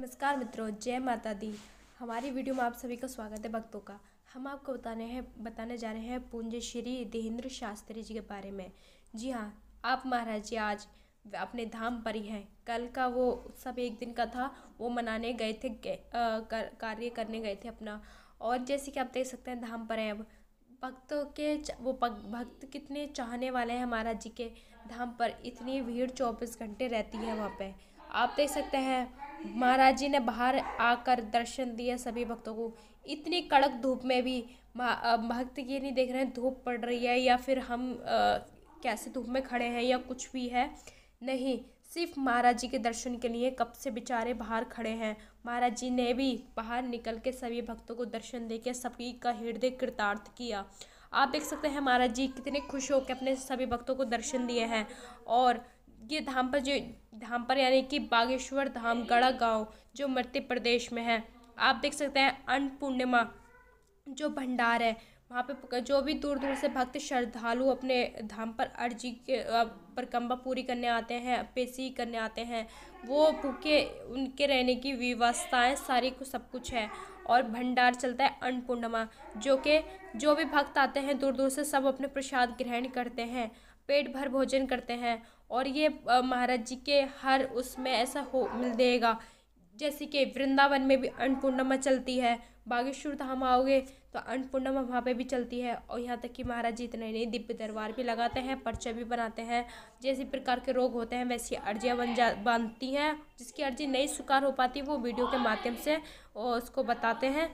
नमस्कार मित्रों जय माता दी हमारी वीडियो में आप सभी का स्वागत है भक्तों का हम आपको बताने हैं बताने जा रहे हैं पूंज श्री देहेंद्र शास्त्री जी के बारे में जी हाँ आप महाराज जी आज अपने धाम पर ही हैं कल का वो सब एक दिन का था वो मनाने गए थे कर, कार्य करने गए थे अपना और जैसे कि आप देख सकते हैं धाम पर हैं अब भक्तों के वो भक्त कितने चाहने वाले हैं महाराज जी के धाम पर इतनी भीड़ चौबीस घंटे रहती है वहाँ पर आप देख सकते हैं महाराज जी ने बाहर आकर दर्शन दिया सभी भक्तों को इतनी कड़क धूप में भी भक्त ये नहीं देख रहे हैं धूप पड़ रही है या फिर हम आ, कैसे धूप में खड़े हैं या कुछ भी है नहीं सिर्फ महाराज जी के दर्शन के लिए कब से बेचारे बाहर खड़े हैं महाराज जी ने भी बाहर निकल के सभी भक्तों को दर्शन दे के सभी का हृदय कृतार्थ किया आप देख सकते हैं महाराज जी कितने खुश होकर अपने सभी भक्तों को दर्शन दिए हैं और ये धाम पर जो धाम पर यानी कि बागेश्वर धाम गड़ा गांव जो मध्य प्रदेश में है आप देख सकते हैं अन्न पूर्णिमा जो भंडार है वहाँ पे जो भी दूर दूर से भक्त श्रद्धालु अपने धाम पर अर्जी के परकम्बा पूरी करने आते हैं पेशी करने आते हैं वो भूखे उनके रहने की व्यवस्थाएं सारी कुछ सब कुछ है और भंडार चलता है अन्नपूर्णिमा जो कि जो भी भक्त आते हैं दूर दूर से सब अपने प्रसाद ग्रहण करते हैं पेट भर भोजन करते हैं और ये महाराज जी के हर उसमें ऐसा हो मिल देगा जैसे कि वृंदावन में भी अन्नपूर्णिमा चलती है बागेश्वर धाम आओगे तो अन्नपूर्णिमा वहाँ पे भी चलती है और यहाँ तक कि महाराज जी इतने नहीं दिव्य दरबार भी लगाते हैं पर्चे भी बनाते हैं जैसे प्रकार के रोग होते हैं वैसी अर्जियाँ बन जा बांधती हैं जिसकी अर्जी नहीं स्वीकार हो पाती वो वीडियो के माध्यम से उसको बताते हैं